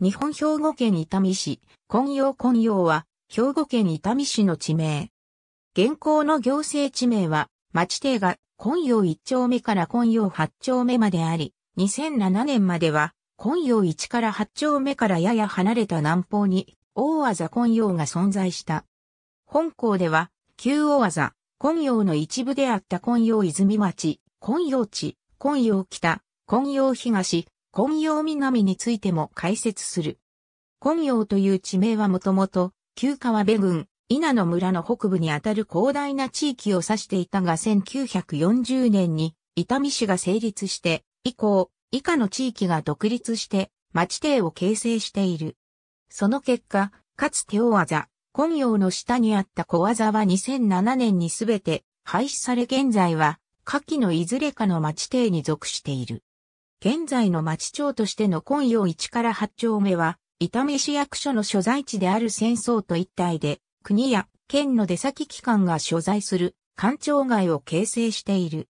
日本兵庫県伊丹市、今陽今陽は、兵庫県伊丹市の地名。現行の行政地名は、町邸が今陽1丁目から今陽8丁目まであり、2007年までは、今陽1から8丁目からやや離れた南方に、大技今陽が存在した。本校では、旧大技、今陽の一部であった今陽泉町、今陽地、今陽北、今陽東、根陽南についても解説する。根陽という地名はもともと、旧川辺郡、稲野村の北部にあたる広大な地域を指していたが1940年に、伊丹市が成立して、以降、以下の地域が独立して、町邸を形成している。その結果、かつて大技、根陽の下にあった小技は2007年にすべて廃止され現在は、下記のいずれかの町邸に属している。現在の町長としての今陽1から8丁目は、伊丹市役所の所在地である戦争と一体で、国や県の出先機関が所在する官庁街を形成している。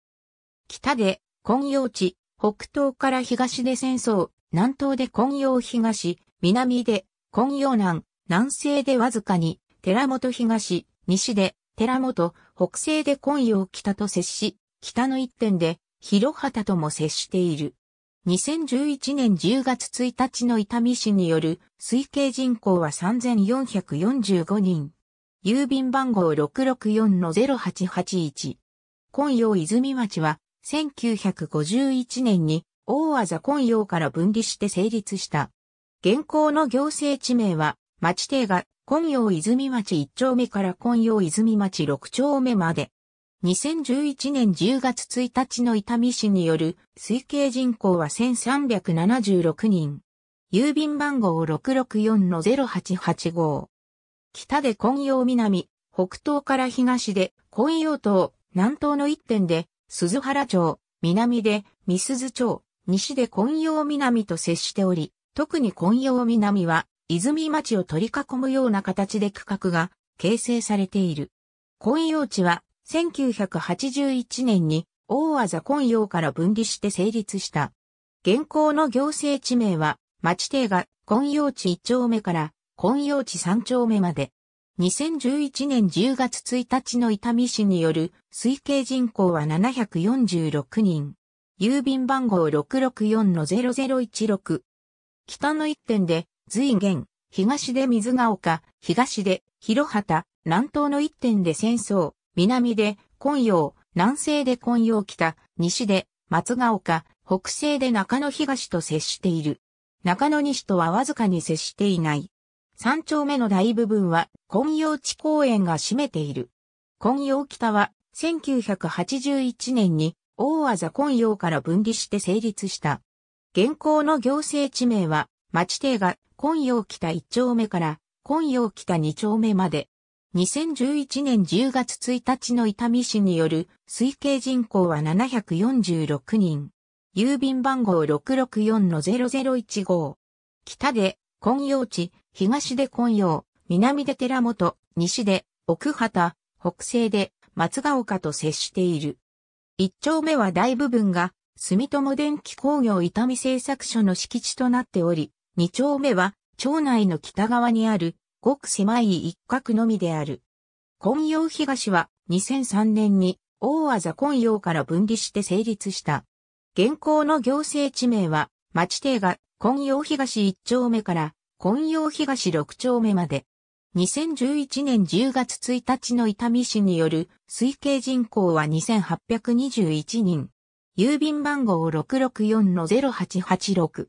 北で今陽地、北東から東で戦争、南東で今陽東、南で今陽南、南西でわずかに寺本東、西で寺本、北西で今陽北と接し、北の一点で広畑とも接している。2011年10月1日の伊丹市による推計人口は3445人。郵便番号664-0881。今陽泉町は1951年に大技今陽から分離して成立した。現行の行政地名は町定が今陽泉町1丁目から今陽泉町6丁目まで。2011年10月1日の伊丹市による推計人口は1376人。郵便番号664-0885。北で今陽南、北東から東で今陽東、南東の一点で鈴原町、南で三鈴町、西で今陽南と接しており、特に今陽南は泉町を取り囲むような形で区画が形成されている。今陽地は1981年に大技根陽から分離して成立した。現行の行政地名は、町邸が根陽地1丁目から根陽地3丁目まで。2011年10月1日の伊丹市による推計人口は746人。郵便番号664-0016。北の一点で随元、東で水が丘、東で広畑、南東の一点で戦争、南で今陽、南西で今陽北、西で松ヶ丘、北西で中野東と接している。中野西とはわずかに接していない。三丁目の大部分は、今陽地公園が占めている。今陽北は、1981年に、大技今陽から分離して成立した。現行の行政地名は、町邸が今陽北1丁目から今陽北2丁目まで、2011年10月1日の伊丹市による推計人口は746人。郵便番号664-0015。北で、今陽地、東で今陽、南で寺本、西で、奥畑、北西で、松ヶ丘と接している。一丁目は大部分が、住友電気工業伊丹製作所の敷地となっており、二丁目は、町内の北側にあるごく狭い一角のみである。今陽東は2003年に大字今陽から分離して成立した。現行の行政地名は町定が今陽東1丁目から今陽東6丁目まで。2011年10月1日の伊丹市による推計人口は2821人。郵便番号664-0886。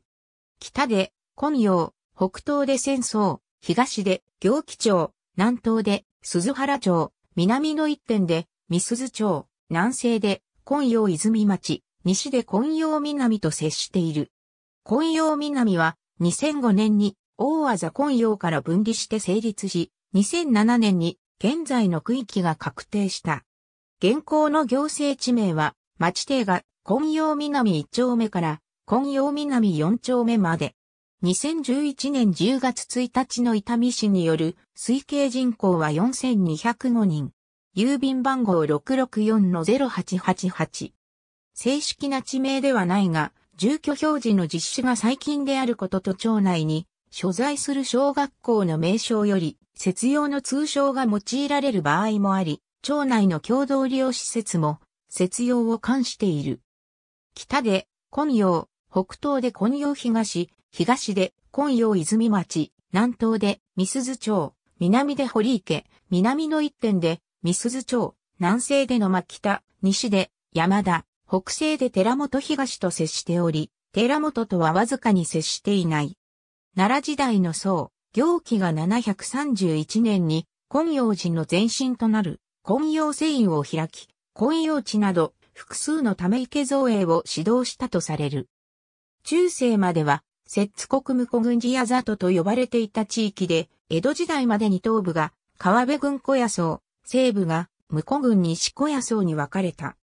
北で、今陽、北東で戦争、東で行基町、南東で鈴原町、南の一点で三鈴町、南西で今陽泉町、西で今陽南と接している。今陽南は2005年に大技今陽から分離して成立し、2007年に現在の区域が確定した。現行の行政地名は町定が今陽南1丁目から今陽南4丁目まで。2011年10月1日の伊丹市による推計人口は4205人。郵便番号664-0888。正式な地名ではないが、住居表示の実施が最近であることと町内に所在する小学校の名称より節用の通称が用いられる場合もあり、町内の共同利用施設も節用を冠している。北で、今用、北東で今用東、東で今陽泉町、南東で三鈴町、南で堀池、南の一点で三鈴町、南西での牧北、西で山田、北西で寺本東と接しており、寺本とはわずかに接していない。奈良時代の僧、行基が731年に、金陽寺の前身となる、金陽聖院を開き、金陽地など、複数のため池造営を指導したとされる。中世までは、摂津国無古郡寺谷里と呼ばれていた地域で、江戸時代までに東部が川辺郡小屋荘、西部が無古郡西小屋荘に分かれた。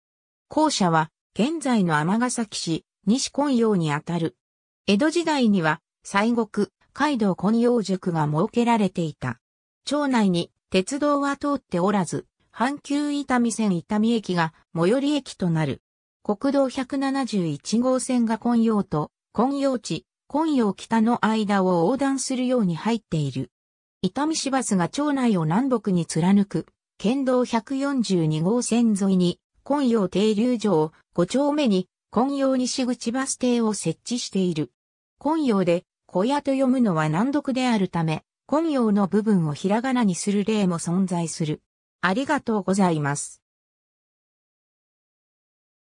校舎は現在の尼崎市西根陽にあたる。江戸時代には西国、街道根陽塾が設けられていた。町内に鉄道は通っておらず、阪急伊丹線伊丹駅が最寄り駅となる。国道171号線が根陽と根陽地、今陽北の間を横断するように入っている。伊丹市バスが町内を南北に貫く、県道142号線沿いに、今陽停留場5丁目に、今陽西口バス停を設置している。今陽で、小屋と読むのは難読であるため、今陽の部分をひらがなにする例も存在する。ありがとうございます。